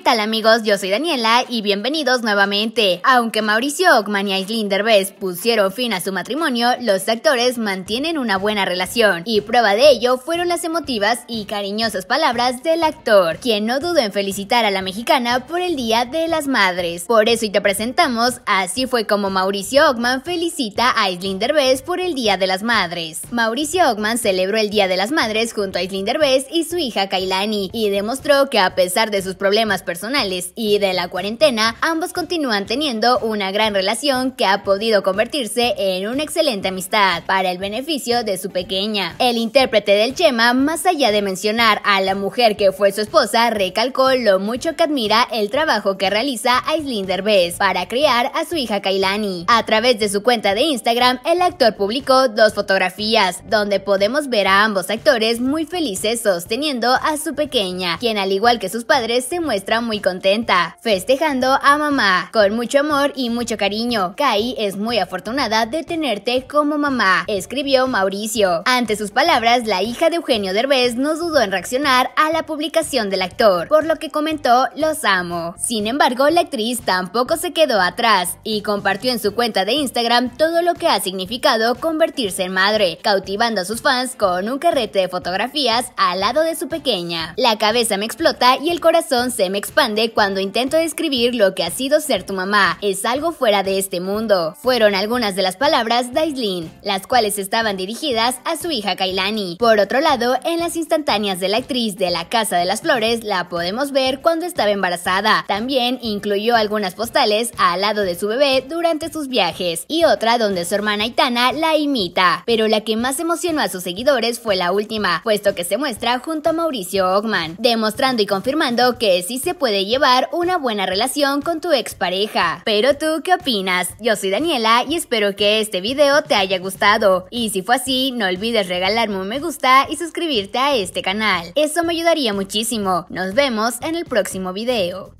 ¿qué tal amigos? Yo soy Daniela y bienvenidos nuevamente. Aunque Mauricio Ockman y Aislinn Derbez pusieron fin a su matrimonio, los actores mantienen una buena relación y prueba de ello fueron las emotivas y cariñosas palabras del actor, quien no dudó en felicitar a la mexicana por el Día de las Madres. Por eso y te presentamos, así fue como Mauricio Ockman felicita a Aislinn Derbez por el Día de las Madres. Mauricio Ockman celebró el Día de las Madres junto a Aislinn Derbez y su hija Kailani y demostró que a pesar de sus problemas personales y de la cuarentena, ambos continúan teniendo una gran relación que ha podido convertirse en una excelente amistad para el beneficio de su pequeña. El intérprete del Chema, más allá de mencionar a la mujer que fue su esposa, recalcó lo mucho que admira el trabajo que realiza Aislinn Derbez para criar a su hija Kailani. A través de su cuenta de Instagram, el actor publicó dos fotografías donde podemos ver a ambos actores muy felices sosteniendo a su pequeña, quien al igual que sus padres se muestra muy contenta, festejando a mamá. Con mucho amor y mucho cariño, Kai es muy afortunada de tenerte como mamá, escribió Mauricio. Ante sus palabras, la hija de Eugenio Derbez no dudó en reaccionar a la publicación del actor, por lo que comentó los amo. Sin embargo, la actriz tampoco se quedó atrás y compartió en su cuenta de Instagram todo lo que ha significado convertirse en madre, cautivando a sus fans con un carrete de fotografías al lado de su pequeña. La cabeza me explota y el corazón se me expande cuando intento describir lo que ha sido ser tu mamá. Es algo fuera de este mundo. Fueron algunas de las palabras de Aislinn, las cuales estaban dirigidas a su hija Kailani. Por otro lado, en las instantáneas de la actriz de La Casa de las Flores la podemos ver cuando estaba embarazada. También incluyó algunas postales al lado de su bebé durante sus viajes y otra donde su hermana Aitana la imita. Pero la que más emocionó a sus seguidores fue la última, puesto que se muestra junto a Mauricio Ogman, demostrando y confirmando que sí se puede llevar una buena relación con tu expareja. Pero tú, ¿qué opinas? Yo soy Daniela y espero que este video te haya gustado. Y si fue así, no olvides regalarme un me gusta y suscribirte a este canal. Eso me ayudaría muchísimo. Nos vemos en el próximo video.